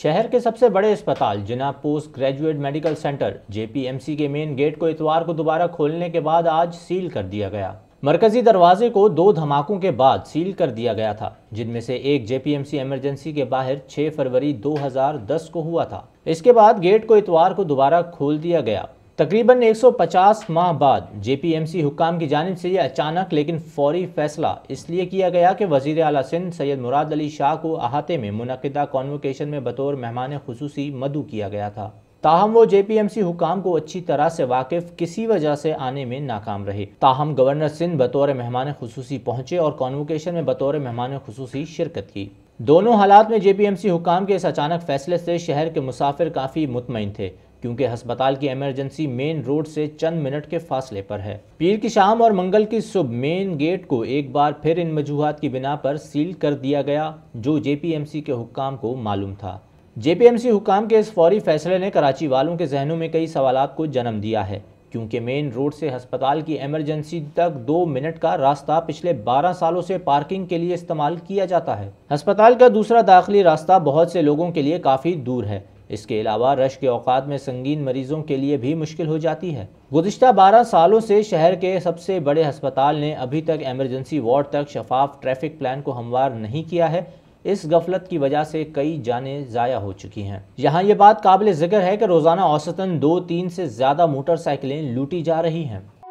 शहर के सबसे बड़े अस्पताल Jinnah post graduate medical centre JPMC के मेन गेट को इतवार को दोबारा खोलने के बाद आज सील कर दिया गया मरकजी दरवाजे को दो धमाकों के बाद सील कर दिया गया था जिनमें से एक जेपीएमसी इमरजेंसी के बाहर 6 फरवरी 2010 को हुआ था इसके बाद गेट को इतवार को दोबारा खोल दिया गया तकरीबन 150 माह बाद जेपीएमसी हुकाम की जानब से यह अचानक लेकिन फौरी फैसला इसलिए किया गया कि वजीर अला सिंध सैयद मुराद अली शाह को अहाते में मुनदा कॉन्वोकेशन में बतौर मेहमान खसूसी मदू किया गया था ताहम वो जेपीएमसी हुकाम को अच्छी तरह से वाकिफ किसी वजह से आने में नाकाम रहे ताहम गवर्नर सिंध बतौर मेहमान खसूसी पहुंचे और कॉन्वोकेशन में बतौर मेहमान खसूसी शिरकत की दोनों हालात में जेपीएमसी हुकाम के इस अचानक फैसले से शहर के मुसाफिर काफ़ी मुतमिन थे क्योंकि अस्पताल की इमरजेंसी मेन रोड से चंद मिनट के फासले पर है पीर की शाम और मंगल की सुबह मेन गेट को एक बार फिर इन वजूहत की बिना पर सील कर दिया गया जो जेपीएमसी के हुक्काम को मालूम था जेपीएमसी हुकाम के इस फौरी फैसले ने कराची वालों के जहनों में कई सवाल को जन्म दिया है क्योंकि मेन रोड से हस्पताल की इमरजेंसी तक दो मिनट का रास्ता पिछले 12 सालों से पार्किंग के लिए इस्तेमाल किया जाता है अस्पताल का दूसरा दाखिली रास्ता बहुत से लोगों के लिए काफ़ी दूर है इसके अलावा रश के औकात में संगीन मरीजों के लिए भी मुश्किल हो जाती है गुजशत बारह सालों से शहर के सबसे बड़े हस्पताल ने अभी तक एमरजेंसी वार्ड तक शफाफ ट्रैफिक प्लान को हमवार नहीं किया है इस गफलत की वजह से कई जानें ज़ाया हो चुकी हैं यहाँ ये बात काबिल ज़िक्र है कि रोज़ाना औसतन दो तीन से ज़्यादा मोटरसाइकिलें लूटी जा रही हैं